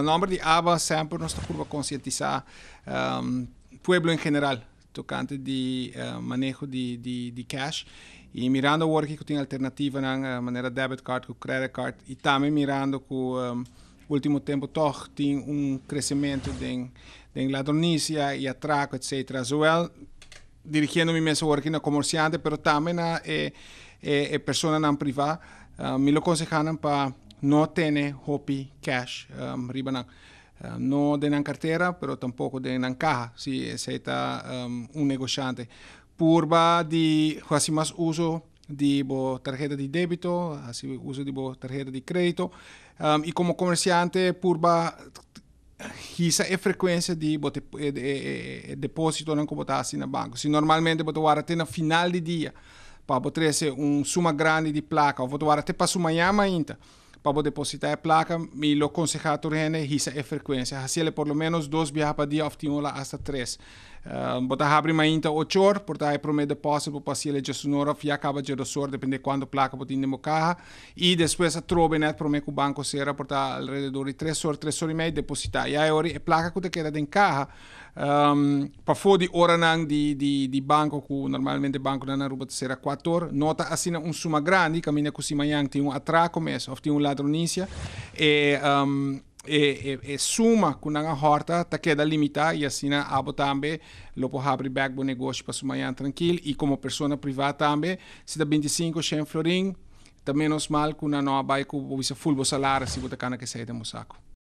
no nombre de ABBA sempre nós procuramos conscientizar o um, em geral tocante de uh, manejo de, de, de cash e mirando agora que tem alternativa na eh, maneira debit card com credit card e também mirando que um, último tempo toch tem um crescimento de, de ladronícia e atraco etc. Well, dirigindo-me mesmo o na comerciante, mas também na é é pessoa na privada, uh, me lo aconselharam para no tiene hopi cash um, ribanang. Uh, no denan cartera, però tampoco denan caja, si seta um, un negoziante. Purba di quasi mas uso di bo tarjeta di debito, quasi uso di bo tarjeta di credito. Um, e come commerciante purba chissà e frequenza di bote, e, e, e, deposito non come tassi in banco. Se normalmente bote guardate na final di dia, pa potrebbe essere un suma grande di placa, o bote guardate pa summa yama inta. para depositar a placa, me lo aconsejar urgente hisa e frequência. Assim, por lo menos dois viajes para dia, obtinha lá hasta três. Uh, eh, botar abre mais ainda 8 horas, portar é prometo possível para se ele já sonora, já acaba de ressor, depende de quando placa pode botar em carro. E depois a trove, né, prometo que o banco será portar alrededor de 3 horas, três horas e meia, depositar. E aí, a placa que te queda em carro, um, fora de ora nang di, di, di banco ku normalmente banco na ser a 4 nota assim um suma grande caminha ku simayang tem um atraco mesmo ou tem um ladronícia e um, ehm, e, e, e suma com a horta está queda limitar e assim abo também lopo abre backbone negócio para sumanhã tranquilo e como pessoa privada também se dá 25 100 florim também menos mal com a nova e que o full salário se botar cana que sai de saco